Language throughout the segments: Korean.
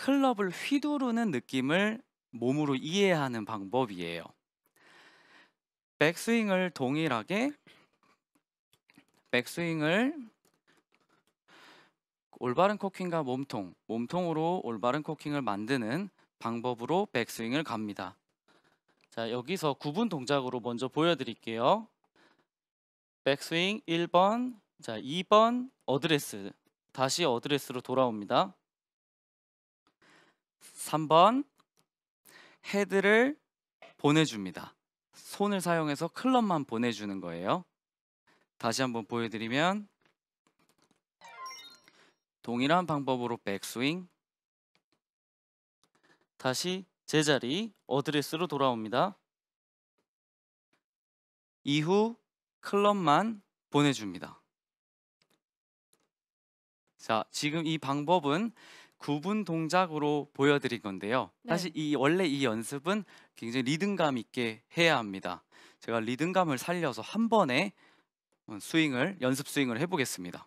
클럽을 휘두르는 느낌을 몸으로 이해하는 방법이에요. 백스윙을 동일하게 백스윙을 올바른 코킹과 몸통, 몸통으로 올바른 코킹을 만드는 방법으로 백스윙을 갑니다. 자, 여기서 구분 동작으로 먼저 보여드릴게요. 백스윙 1번, 자 2번 어드레스, 다시 어드레스로 돌아옵니다. 3번 헤드를 보내줍니다. 손을 사용해서 클럽만 보내주는 거예요. 다시 한번 보여드리면 동일한 방법으로 백스윙 다시 제자리 어드레스로 돌아옵니다. 이후 클럽만 보내줍니다. 자, 지금 이 방법은 구분 동작으로 보여드린 건데요. 네. 사실 이 원래 이 연습은 굉장히 리듬감 있게 해야 합니다. 제가 리듬감을 살려서 한 번에 스윙을 연습 스윙을 해보겠습니다.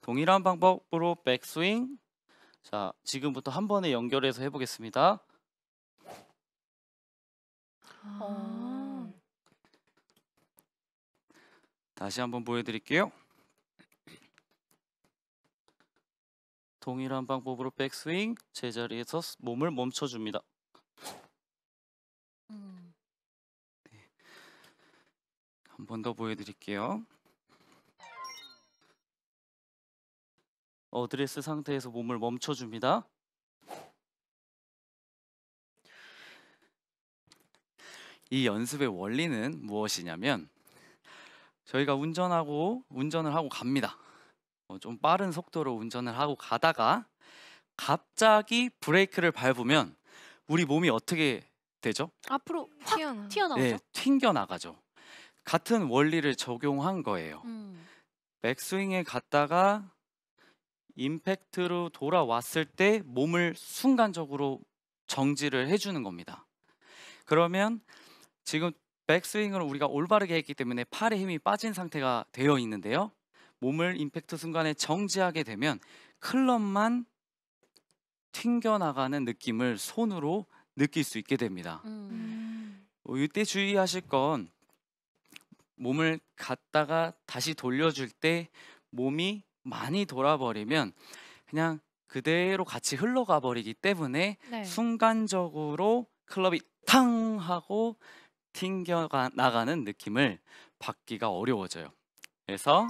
동일한 방법으로 백스윙. 자, 지금부터 한 번에 연결해서 해보겠습니다. 아 다시 한번 보여드릴게요. 동일한 방법으로 백스윙 제자리에서 몸을 멈춰줍니다. 음. 네. 한번 더 보여드릴게요. 어드레스 상태에서 몸을 멈춰줍니다. 이 연습의 원리는 무엇이냐면 저희가 운전하고 운전을 하고 갑니다. 어, 좀 빠른 속도로 운전을 하고 가다가 갑자기 브레이크를 밟으면 우리 몸이 어떻게 되죠? 앞으로 확 튀어나와. 튀어나오죠. 네, 튕겨 나가죠. 같은 원리를 적용한 거예요. 음. 백스윙에 갔다가 임팩트로 돌아왔을 때 몸을 순간적으로 정지를 해주는 겁니다. 그러면 지금 백스윙을 우리가 올바르게 했기 때문에 팔에 힘이 빠진 상태가 되어 있는데요. 몸을 임팩트 순간에 정지하게 되면 클럽만 튕겨나가는 느낌을 손으로 느낄 수 있게 됩니다. 음. 음. 어, 이때 주의하실 건 몸을 갔다가 다시 돌려줄 때 몸이 많이 돌아버리면 그냥 그대로 같이 흘러가 버리기 때문에 네. 순간적으로 클럽이 탕 하고 튕겨 나가는 느낌을 받기가 어려워져요. 그래서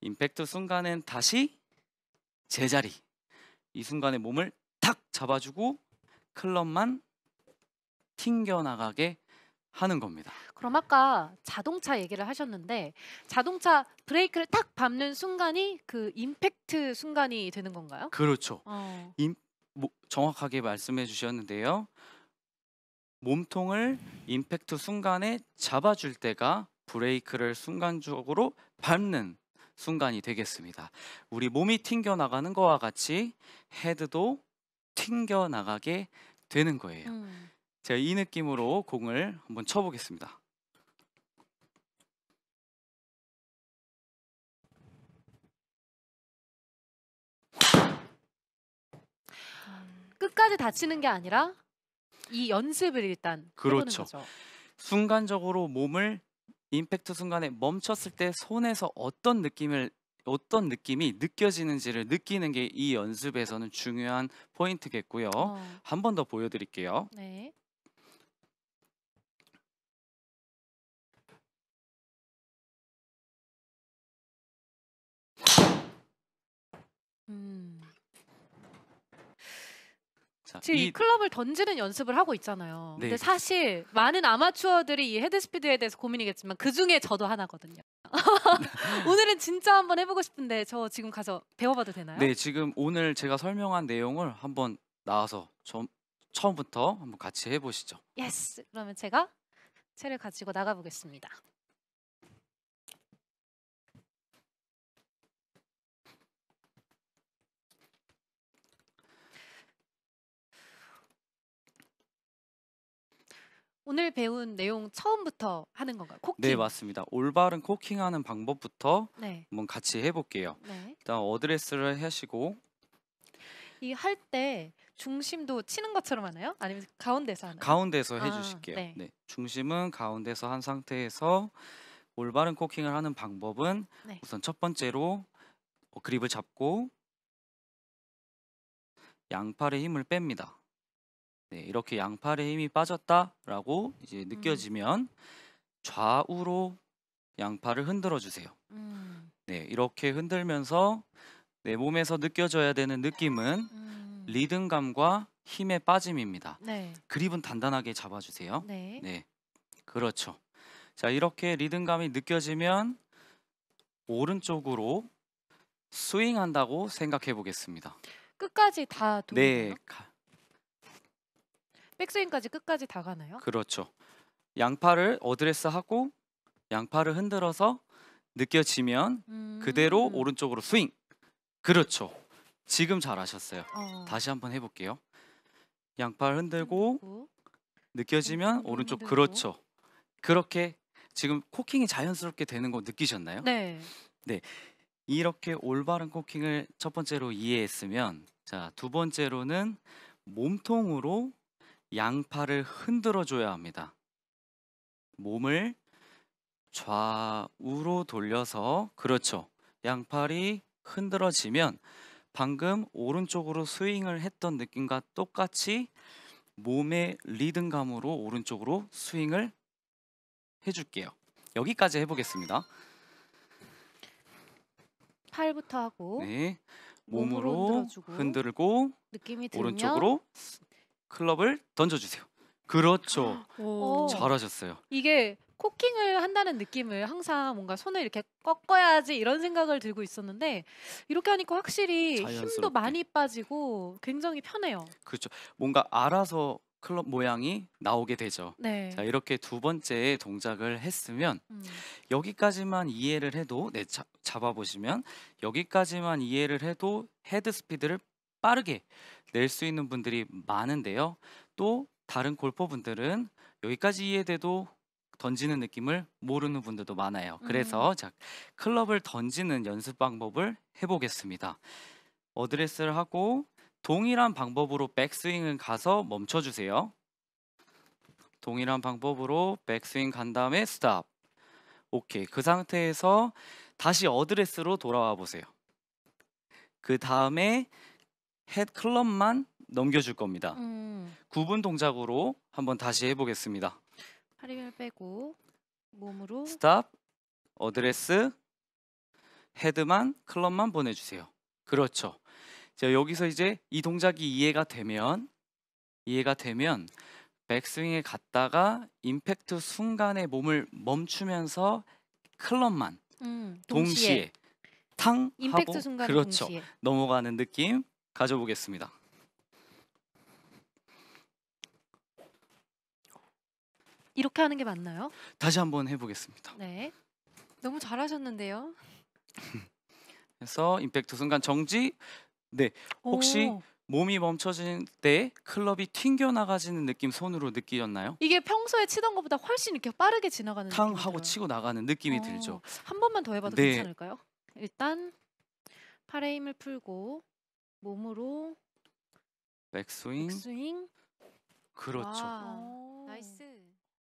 임팩트 순간엔 다시 제자리. 이 순간에 몸을 탁 잡아주고 클럽만 튕겨나가게 하는 겁니다. 그럼 아까 자동차 얘기를 하셨는데 자동차 브레이크를 탁 밟는 순간이 그 임팩트 순간이 되는 건가요? 그렇죠. 어. 임, 뭐, 정확하게 말씀해 주셨는데요. 몸통을 임팩트 순간에 잡아줄 때가 브레이크를 순간적으로 밟는 순간이 되겠습니다. 우리 몸이 튕겨 나가는 거와 같이 헤드도 튕겨 나가게 되는 거예요. 음. 제가 이 느낌으로 공을 한번 쳐보겠습니다. 끝까지 다치는 게 아니라 이 연습을 일단 그렇죠. 순간적으로 몸을 임팩트 순간에 멈췄을 때 손에서 어떤 느낌을 어떤 느낌이 느껴지는지를 느끼는 게 이 연습에서는 중요한 포인트겠고요. 어. 한번 더 보여드릴게요. 네. 음. 자, 지금 이, 클럽을 던지는 연습을 하고 있잖아요. 네. 근데 사실 많은 아마추어들이 이 헤드스피드에 대해서 고민이겠지만 그 중에 저도 하나거든요. 오늘은 진짜 한번 해보고 싶은데 저 지금 가서 배워봐도 되나요? 네, 지금 오늘 제가 설명한 내용을 한번 나와서 저, 처음부터 한번 같이 해보시죠. 예스. 그러면 제가 채를 가지고 나가보겠습니다. 오늘 배운 내용 처음부터 하는 건가요? 코킹? 네 맞습니다. 올바른 코킹하는 방법부터 네. 한번 같이 해볼게요. 네. 일단 어드레스를 하시고 이 할 때 중심도 치는 것처럼 하나요? 아니면 가운데서 하나요? 가운데서 아, 해주실게요. 아, 네. 네. 중심은 가운데서 한 상태에서 올바른 코킹을 하는 방법은 네. 우선 첫 번째로 어, 그립을 잡고 양팔에 힘을 뺍니다. 네, 이렇게 양팔에 힘이 빠졌다라고 이제 음. 느껴지면 음. 좌우로 양팔을 흔들어 주세요. 음. 네, 이렇게 흔들면서 내 몸에서 느껴져야 되는 느낌은 음. 리듬감과 힘의 빠짐입니다. 네. 그립은 단단하게 잡아주세요. 네. 네. 그렇죠. 자, 이렇게 리듬감이 느껴지면 오른쪽으로 스윙한다고 생각해 보겠습니다. 끝까지 다 도움이요? 네, 백스윙까지 끝까지 다 가나요? 그렇죠. 양팔을 어드레스하고 양팔을 흔들어서 느껴지면 음... 그대로 오른쪽으로 스윙. 그렇죠. 지금 잘하셨어요. 어... 다시 한번 해볼게요. 양팔 흔들고, 흔들고 느껴지면 음, 흔들고, 오른쪽 그렇죠. 그렇게 지금 코킹이 자연스럽게 되는 거 느끼셨나요? 네. 네. 이렇게 올바른 코킹을 첫 번째로 이해했으면 자, 두 번째로는 몸통으로 양팔을 흔들어 줘야 합니다. 몸을 좌우로 돌려서 그렇죠. 양팔이 흔들어지면 방금 오른쪽으로 스윙을 했던 느낌과 똑같이 몸의 리듬감으로 오른쪽으로 스윙을 해줄게요. 여기까지 해보겠습니다. 팔부터 하고 네. 몸으로, 몸으로 흔들고 느낌이 오른쪽으로 클럽을 던져주세요. 그렇죠. 아, 오. 잘하셨어요. 이게 코킹을 한다는 느낌을 항상 뭔가 손을 이렇게 꺾어야지 이런 생각을 들고 있었는데 이렇게 하니까 확실히 힘도 자연스럽게. 많이 빠지고 굉장히 편해요. 그렇죠. 뭔가 알아서 클럽 모양이 나오게 되죠. 네. 자, 이렇게 두 번째 동작을 했으면 음. 여기까지만 이해를 해도 네, 잡아 보시면 여기까지만 이해를 해도 헤드 스피드를 빠르게 낼 수 있는 분들이 많은데요. 또 다른 골퍼분들은 여기까지이해돼도 던지는 느낌을 모르는 분들도 많아요. 그래서 음. 자, 클럽을 던지는 연습 방법을 해보겠습니다. 어드레스를 하고 동일한 방법으로 백스윙을 가서 멈춰주세요. 동일한 방법으로 백스윙 간 다음에 스탑. 오케이. 그 상태에서 다시 어드레스로 돌아와 보세요. 그 다음에 head 클럽만 넘겨줄 겁니다. 음. 구분 동작으로 한번 다시 해보겠습니다. 팔을 빼고 몸으로 스탑, 어드레스, 헤드만, 클럽만 보내주세요. 그렇죠. 자, 여기서 이제 이 동작이 이해가 되면 이해가 되면 백스윙에 갔다가 임팩트 순간에 몸을 멈추면서 클럽만 음, 동시에. 동시에 탕 임팩트 하고 순간 그렇죠. 동시에. 넘어가는 느낌 가져보겠습니다. 이렇게 하는 게 맞나요? 다시 한번 해보겠습니다. 네, 너무 잘하셨는데요. 그래서 임팩트 순간 정지. 네, 혹시 오. 몸이 멈춰진 때 클럽이 튕겨 나가지는 느낌 손으로 느끼셨나요? 이게 평소에 치던 것보다 훨씬 이렇게 빠르게 지나가는 탕 하고 치고 나가는 느낌이 오. 어, 들죠. 한 번만 더 해봐도 네. 괜찮을까요? 일단 팔에 힘을 풀고 몸으로 백스윙. 백스윙. 그렇죠. 와, 어, 나이스.